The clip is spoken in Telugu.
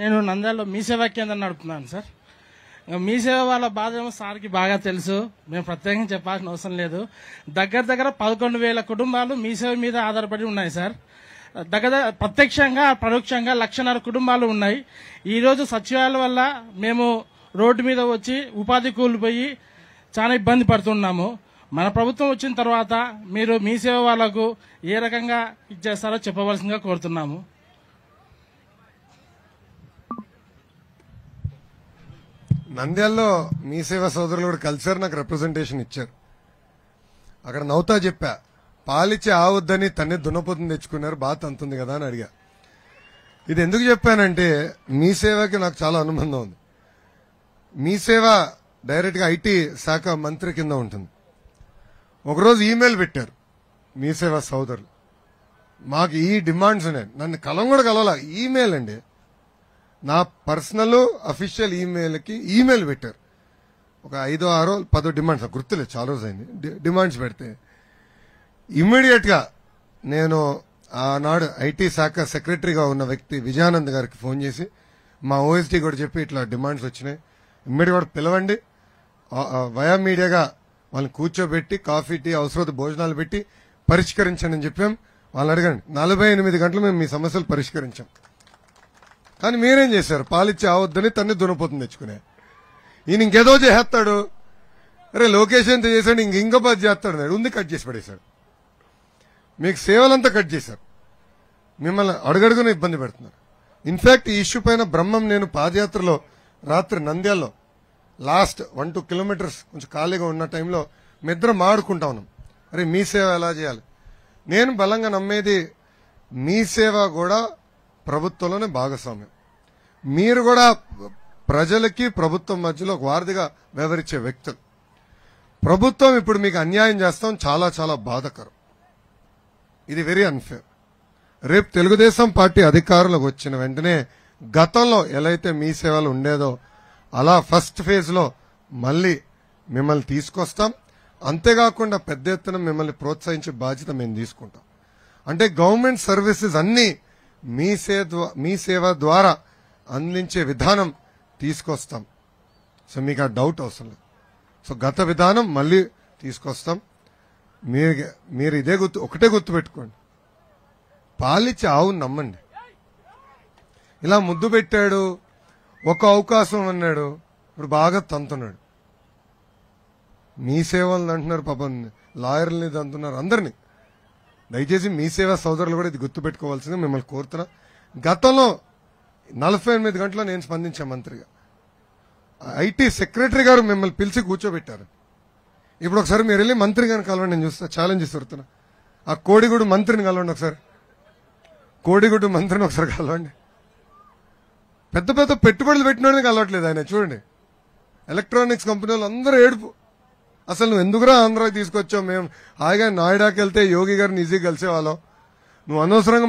నేను నంద్యాలలో మీ సేవ కేంద్రం నడుపుతున్నాను సార్ మీ సేవ వాళ్ళ బాధ ఏమో సార్కి బాగా తెలుసు మేము ప్రత్యేకంగా చెప్పాల్సిన అవసరం లేదు దగ్గర దగ్గర పదకొండు వేల కుటుంబాలు మీ సేవ మీద ఆధారపడి ఉన్నాయి సార్ దగ్గర ప్రత్యక్షంగా పరోక్షంగా లక్షన్నర కుటుంబాలు ఉన్నాయి ఈరోజు సచివాలయాల వల్ల మేము రోడ్డు మీద వచ్చి ఉపాధి కూలిపోయి చాలా ఇబ్బంది పడుతున్నాము మన ప్రభుత్వం వచ్చిన తర్వాత మీరు మీ సేవ వాళ్లకు ఏ రకంగా ఇచ్చేస్తారో చెప్పవలసిందిగా కోరుతున్నాము నంద్యాల్లో మీ సేవ సోదరులు కూడా కల్చర్ నాకు రిప్రజెంటేషన్ ఇచ్చారు అక్కడ నవ్వుతా చెప్పా పాలిచ్చి ఆవద్దని తన్నే దున్నపోతుంది తెచ్చుకున్నారు బాధ అంతుంది కదా అని అడిగా ఇది ఎందుకు చెప్పానంటే మీ సేవకి నాకు చాలా అనుబంధం ఉంది మీ సేవ డైరెక్ట్గా ఐటీ శాఖ మంత్రి కింద ఉంటుంది ఒకరోజు ఈమెయిల్ పెట్టారు మీ సేవ సోదరులు మాకు ఈ డిమాండ్స్ ఉన్నాయి నన్ను కలం కూడా కలవాల ఈమెయిల్ అండి నా పర్సనల్ అఫీషియల్ ఈమెయిల్కి ఈమెయిల్ పెట్టారు ఒక ఐదో ఆరో పదో డిమాండ్స్ గుర్తులేదు చాలా అయింది డిమాండ్స్ పెడితే ఇమ్మీడియట్గా నేను ఆనాడు ఐటీ శాఖ సెక్రటరీగా ఉన్న వ్యక్తి విజయానంద్ గారికి ఫోన్ చేసి మా ఓఎస్డీ కూడా చెప్పి ఇట్లా డిమాండ్స్ వచ్చినాయి ఇమ్మీడియట్ కూడా పిలవండి వయా మీడియాగా వాళ్ళని కూర్చోబెట్టి కాఫీ టీ అవసరత భోజనాలు పెట్టి పరిష్కరించండి అని చెప్పాం వాళ్ళని అడగండి నలభై ఎనిమిది గంటలు మేము మీ సమస్యలు పరిష్కరించాం కానీ మీరేం చేశారు పాలిచ్చి ఆవద్దని తన్ని దునపోతుంది తెచ్చుకునే ఈయన ఇంకేదో చేస్తాడు అరే లోకేష్ ఎంత చేశాడు ఇంక ఇంకో బాధ చేస్తాడు ఉంది కట్ చేసి పడేశాడు మీకు సేవలంతా కట్ చేశారు మిమ్మల్ని అడుగడుగున ఇబ్బంది పెడుతున్నారు ఇన్ఫ్యాక్ట్ ఈ ఇష్యూ పైన బ్రహ్మం నేను పాదయాత్రలో రాత్రి నంద్యాల్లో లాస్ట్ వన్ టూ కిలోమీటర్స్ కొంచెం ఖాళీగా ఉన్న టైంలో మిద్దరం ఆడుకుంటా ఉన్నాం అరే మీ సేవ ఎలా చేయాలి నేను బలంగా నమ్మేది మీ సేవ కూడా ప్రభుత్వంలోనే భాగస్వామ్యం మీరు కూడా ప్రజలకి ప్రభుత్వం మధ్యలో ఒక వారధిగా వ్యవహరించే వ్యక్తులు ప్రభుత్వం ఇప్పుడు మీకు అన్యాయం చేస్తాం చాలా చాలా బాధకరం ఇది వెరీ అన్ఫేర్ రేపు తెలుగుదేశం పార్టీ అధికారులకు వచ్చిన వెంటనే గతంలో ఎలా అయితే మీ సేవలు ఉండేదో అలా ఫస్ట్ ఫేజ్లో మళ్ళీ మిమ్మల్ని తీసుకొస్తాం అంతేకాకుండా పెద్ద ఎత్తున మిమ్మల్ని ప్రోత్సహించే బాధ్యత మేము తీసుకుంటాం అంటే గవర్నమెంట్ సర్వీసెస్ అన్నీ మీ మీ సేవ ద్వారా అందించే విధానం తీసుకొస్తాం సో మీకు ఆ డౌట్ అవసరం లేదు సో గత విధానం మళ్ళీ తీసుకొస్తాం మీరు మీరు ఇదే గుర్తు ఒకటే గుర్తుపెట్టుకోండి పాలిచ్చి ఆవు నమ్మండి ఇలా ముద్దు పెట్టాడు ఒక అవకాశం అన్నాడు ఇప్పుడు బాగా తంతున్నాడు మీ సేవలను అంటున్నారు పాపం లాయర్లని తంతున్నారు అందరినీ దయచేసి మీ సేవ సోదరులు కూడా ఇది గుర్తుపెట్టుకోవాల్సింది మిమ్మల్ని కోరుతున్నా గతంలో నలభై ఎనిమిది గంటల నేను స్పందించా మంత్రిగా ఐటీ సెక్రటరీ గారు మిమ్మల్ని పిలిచి కూర్చోబెట్టారు ఇప్పుడు ఒకసారి మీరు వెళ్ళి మంత్రి గారిని కలవండి నేను చూస్తా ఛాలెంజ్ చేస్తున్నా ఆ కోడిగూడు మంత్రిని కలవండి ఒకసారి కోడిగుడ్డు మంత్రిని ఒకసారి కలవండి పెద్ద పెద్ద పెట్టుబడులు పెట్టినోడిని కలవట్లేదు ఆయన చూడండి ఎలక్ట్రానిక్స్ కంపెనీలు అందరూ ఏడుపు అసలు నువ్వు ఎందుకురా ఆంధ్రాకి తీసుకొచ్చావు మేము హాయిగా నాయిడాకి వెళ్తే యోగి గారిని ఈజీ కలిసేవాళ్ళం నువ్వు అనవసరంగా